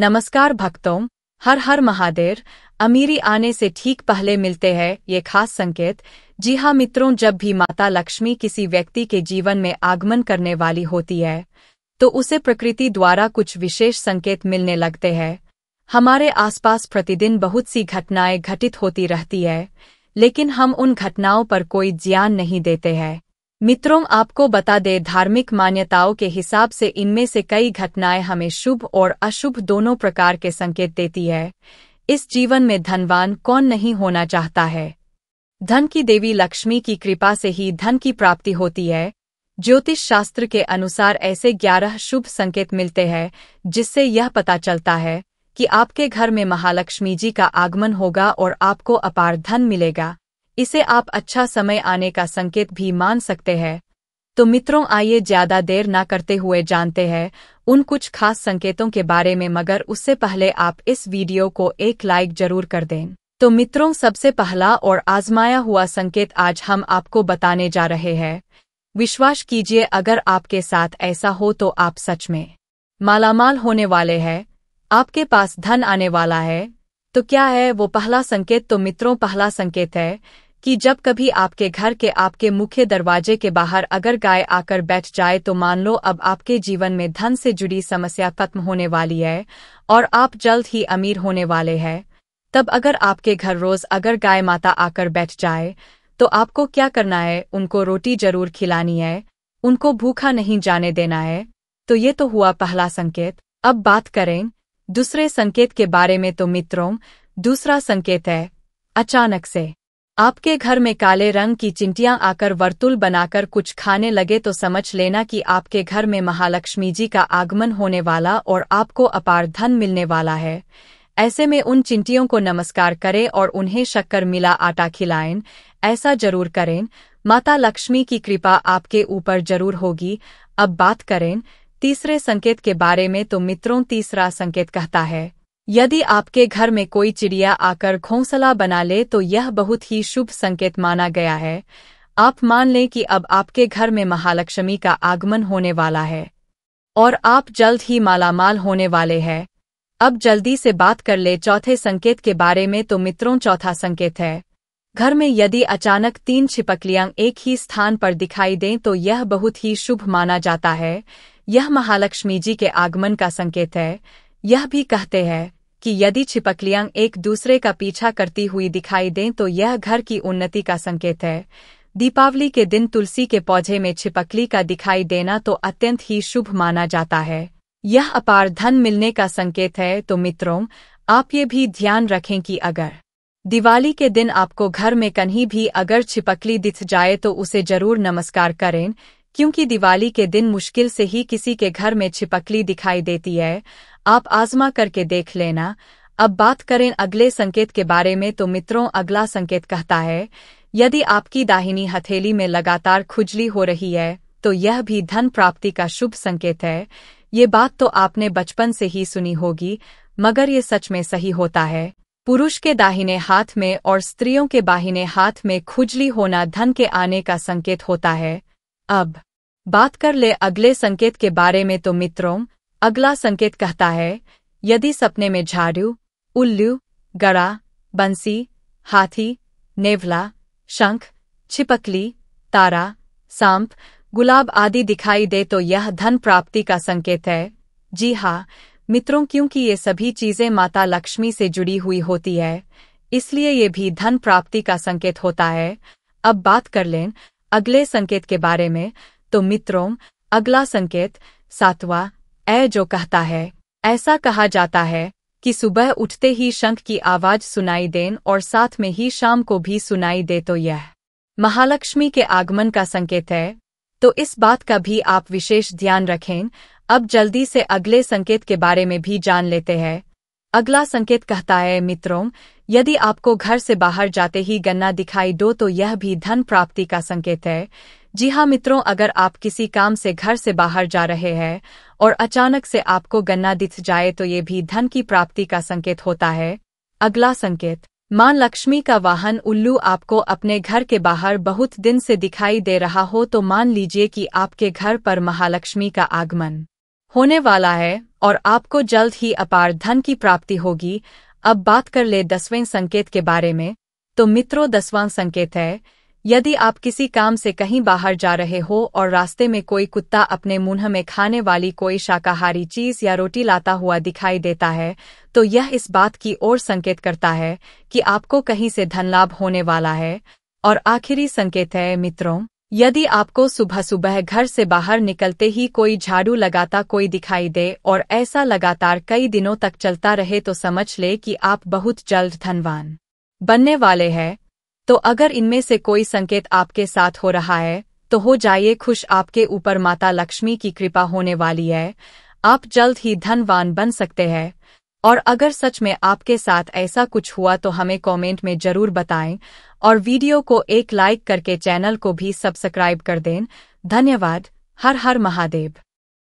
नमस्कार भक्तों हर हर महादेव अमीरी आने से ठीक पहले मिलते हैं ये खास संकेत जी हाँ मित्रों जब भी माता लक्ष्मी किसी व्यक्ति के जीवन में आगमन करने वाली होती है तो उसे प्रकृति द्वारा कुछ विशेष संकेत मिलने लगते हैं हमारे आसपास प्रतिदिन बहुत सी घटनाएं घटित होती रहती है लेकिन हम उन घटनाओं पर कोई ज्ञान नहीं देते हैं मित्रों आपको बता दें धार्मिक मान्यताओं के हिसाब से इनमें से कई घटनाएं हमें शुभ और अशुभ दोनों प्रकार के संकेत देती है इस जीवन में धनवान कौन नहीं होना चाहता है धन की देवी लक्ष्मी की कृपा से ही धन की प्राप्ति होती है ज्योतिष शास्त्र के अनुसार ऐसे ग्यारह शुभ संकेत मिलते हैं जिससे यह पता चलता है कि आपके घर में महालक्ष्मी जी का आगमन होगा और आपको अपार धन मिलेगा इसे आप अच्छा समय आने का संकेत भी मान सकते हैं तो मित्रों आइए ज्यादा देर ना करते हुए जानते हैं उन कुछ खास संकेतों के बारे में मगर उससे पहले आप इस वीडियो को एक लाइक जरूर कर दें तो मित्रों सबसे पहला और आजमाया हुआ संकेत आज हम आपको बताने जा रहे हैं विश्वास कीजिए अगर आपके साथ ऐसा हो तो आप सच में मालामाल होने वाले हैं आपके पास धन आने वाला है तो क्या है वो पहला संकेत तो मित्रों पहला संकेत है कि जब कभी आपके घर के आपके मुख्य दरवाजे के बाहर अगर गाय आकर बैठ जाए तो मान लो अब आपके जीवन में धन से जुड़ी समस्या खत्म होने वाली है और आप जल्द ही अमीर होने वाले हैं तब अगर आपके घर रोज अगर गाय माता आकर बैठ जाए तो आपको क्या करना है उनको रोटी जरूर खिलानी है उनको भूखा नहीं जाने देना है तो ये तो हुआ पहला संकेत अब बात करें दूसरे संकेत के बारे में तो मित्रों दूसरा संकेत है अचानक से आपके घर में काले रंग की चिंटियां आकर वर्तुल बनाकर कुछ खाने लगे तो समझ लेना कि आपके घर में महालक्ष्मी जी का आगमन होने वाला और आपको अपार धन मिलने वाला है ऐसे में उन चिंटियों को नमस्कार करें और उन्हें शक्कर मिला आटा खिलाएं ऐसा जरूर करें माता लक्ष्मी की कृपा आपके ऊपर जरूर होगी अब बात करें तीसरे संकेत के बारे में तो मित्रों तीसरा संकेत कहता है यदि आपके घर में कोई चिड़िया आकर घोंसला बना ले तो यह बहुत ही शुभ संकेत माना गया है आप मान लें कि अब आपके घर में महालक्ष्मी का आगमन होने वाला है और आप जल्द ही मालामाल होने वाले हैं अब जल्दी से बात कर ले चौथे संकेत के बारे में तो मित्रों चौथा संकेत है घर में यदि अचानक तीन छिपकलियां एक ही स्थान पर दिखाई दें तो यह बहुत ही शुभ माना जाता है यह महालक्ष्मी जी के आगमन का संकेत है यह भी कहते हैं कि यदि छिपकलियां एक दूसरे का पीछा करती हुई दिखाई दें तो यह घर की उन्नति का संकेत है दीपावली के दिन तुलसी के पौधे में छिपकली का दिखाई देना तो अत्यंत ही शुभ माना जाता है यह अपार धन मिलने का संकेत है तो मित्रों आप ये भी ध्यान रखें कि अगर दिवाली के दिन आपको घर में कहीं भी अगर छिपकली दिख जाए तो उसे जरूर नमस्कार करें क्योंकि दिवाली के दिन मुश्किल से ही किसी के घर में छिपकली दिखाई देती है आप आजमा करके देख लेना अब बात करें अगले संकेत के बारे में तो मित्रों अगला संकेत कहता है यदि आपकी दाहिनी हथेली में लगातार खुजली हो रही है तो यह भी धन प्राप्ति का शुभ संकेत है ये बात तो आपने बचपन से ही सुनी होगी मगर ये सच में सही होता है पुरुष के दाहिने हाथ में और स्त्रियों के बाहिने हाथ में खुजली होना धन के आने का संकेत होता है अब बात कर ले अगले संकेत के बारे में तो मित्रों अगला संकेत कहता है यदि सपने में झाड़ू उल्लू गड़ा बंसी हाथी नेवला शंख छिपकली तारा सांप गुलाब आदि दिखाई दे तो यह धन प्राप्ति का संकेत है जी हाँ मित्रों क्योंकि ये सभी चीजें माता लक्ष्मी से जुड़ी हुई होती है इसलिए ये भी धन प्राप्ति का संकेत होता है अब बात कर लें अगले संकेत के बारे में तो मित्रों अगला संकेत सातवा ए जो कहता है ऐसा कहा जाता है कि सुबह उठते ही शंख की आवाज सुनाई देन और साथ में ही शाम को भी सुनाई दे तो यह महालक्ष्मी के आगमन का संकेत है तो इस बात का भी आप विशेष ध्यान रखें अब जल्दी से अगले संकेत के बारे में भी जान लेते हैं अगला संकेत कहता है मित्रों यदि आपको घर से बाहर जाते ही गन्ना दिखाई दो तो यह भी धन प्राप्ति का संकेत है जी हाँ मित्रों अगर आप किसी काम से घर से बाहर जा रहे हैं और अचानक से आपको गन्ना दिख जाए तो ये भी धन की प्राप्ति का संकेत होता है अगला संकेत मां लक्ष्मी का वाहन उल्लू आपको अपने घर के बाहर बहुत दिन से दिखाई दे रहा हो तो मान लीजिए कि आपके घर पर महालक्ष्मी का आगमन होने वाला है और आपको जल्द ही अपार धन की प्राप्ति होगी अब बात कर ले दसवें संकेत के बारे में तो मित्रों दसवां संकेत है यदि आप किसी काम से कहीं बाहर जा रहे हो और रास्ते में कोई कुत्ता अपने मुंह में खाने वाली कोई शाकाहारी चीज या रोटी लाता हुआ दिखाई देता है तो यह इस बात की ओर संकेत करता है कि आपको कहीं से धन लाभ होने वाला है और आखिरी संकेत है मित्रों यदि आपको सुबह सुबह घर से बाहर निकलते ही कोई झाड़ू लगाता कोई दिखाई दे और ऐसा लगातार कई दिनों तक चलता रहे तो समझ ले कि आप बहुत जल्द धनवान बनने वाले हैं तो अगर इनमें से कोई संकेत आपके साथ हो रहा है तो हो जाइए खुश आपके ऊपर माता लक्ष्मी की कृपा होने वाली है आप जल्द ही धनवान बन सकते हैं और अगर सच में आपके साथ ऐसा कुछ हुआ तो हमें कमेंट में जरूर बताएं और वीडियो को एक लाइक करके चैनल को भी सब्सक्राइब कर दें धन्यवाद हर हर महादेव